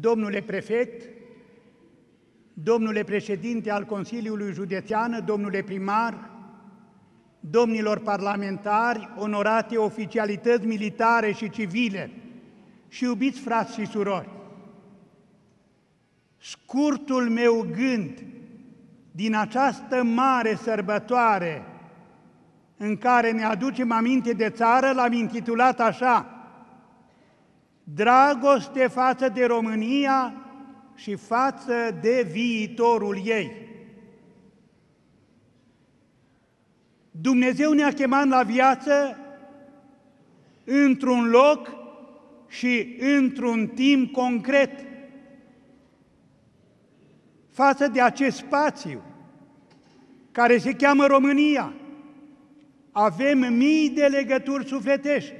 domnule prefect, domnule președinte al Consiliului Județean, domnule primar, domnilor parlamentari, onorate oficialități militare și civile și iubiți frați și surori. Scurtul meu gând din această mare sărbătoare în care ne aducem aminte de țară, l-am intitulat așa, dragoste față de România și față de viitorul ei. Dumnezeu ne-a chemat la viață într-un loc și într-un timp concret. Față de acest spațiu care se cheamă România, avem mii de legături sufletești,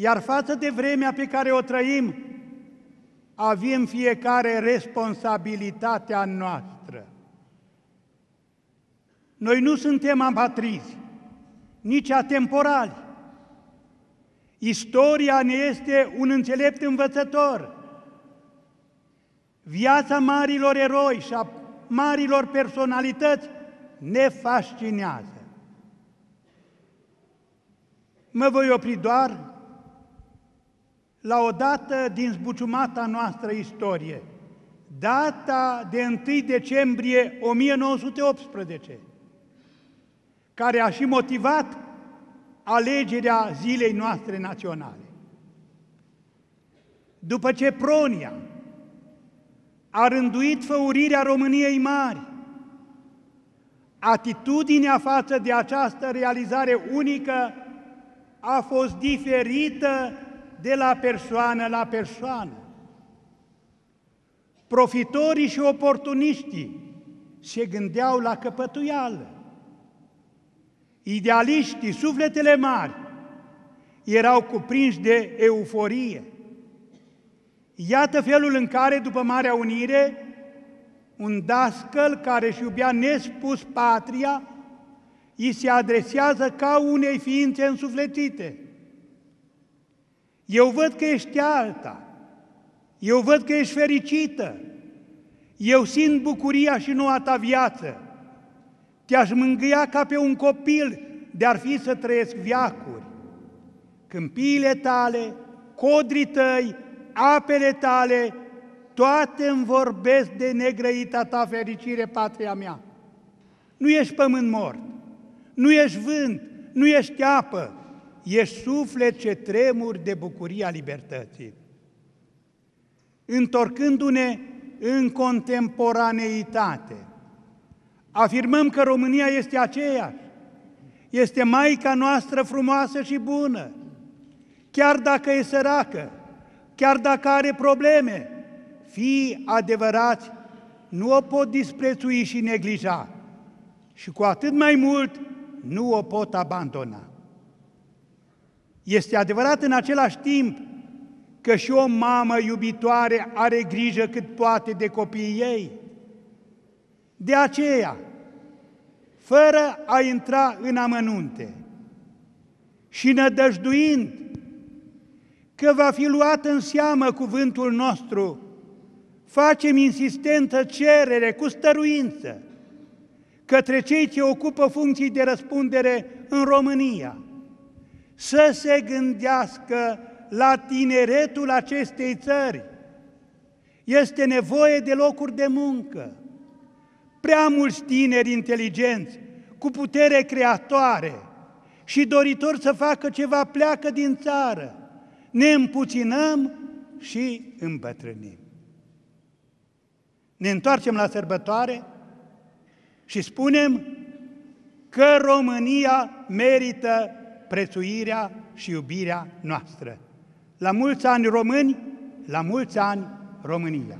iar față de vremea pe care o trăim, avem fiecare responsabilitatea noastră. Noi nu suntem ambatrizi, nici atemporali. Istoria ne este un înțelept învățător. Viața marilor eroi și a marilor personalități ne fascinează. Mă voi opri doar la o dată din zbuciumata noastră istorie, data de 1 decembrie 1918, care a și motivat alegerea zilei noastre naționale. După ce Pronia a rânduit făurirea României mari, atitudinea față de această realizare unică a fost diferită de la persoană la persoană. Profitorii și oportuniștii se gândeau la căpătuială. Idealiștii, sufletele mari, erau cuprinși de euforie. Iată felul în care, după Marea Unire, un dascăl care își iubea nespus patria, îi se adresează ca unei ființe însuflețite. Eu văd că ești alta. Eu văd că ești fericită. Eu simt bucuria și noua ta viață. Te-aș mângâia ca pe un copil de-ar fi să trăiesc viacuri. Câmpiile tale, codrii tăi, apele tale, toate îmi vorbesc de negrăita ta fericire, patria mea. Nu ești pământ mort, nu ești vânt, nu ești apă, e suflet ce tremuri de bucuria libertății. Întorcându-ne în contemporaneitate, afirmăm că România este aceeași, este Maica noastră frumoasă și bună, chiar dacă e săracă, chiar dacă are probleme, fii adevărați, nu o pot disprețui și neglija și cu atât mai mult nu o pot abandona. Este adevărat în același timp că și o mamă iubitoare are grijă cât poate de copiii ei. De aceea, fără a intra în amănunte și nădăjduind că va fi luat în seamă cuvântul nostru, facem insistentă cerere cu stăruință către cei ce ocupă funcții de răspundere în România, să se gândească la tineretul acestei țări. Este nevoie de locuri de muncă. Prea mulți tineri inteligenți, cu putere creatoare și doritor să facă ceva, pleacă din țară. Ne împuținăm și îmbătrânim. Ne întoarcem la sărbătoare și spunem că România merită prețuirea și iubirea noastră. La mulți ani români, la mulți ani România!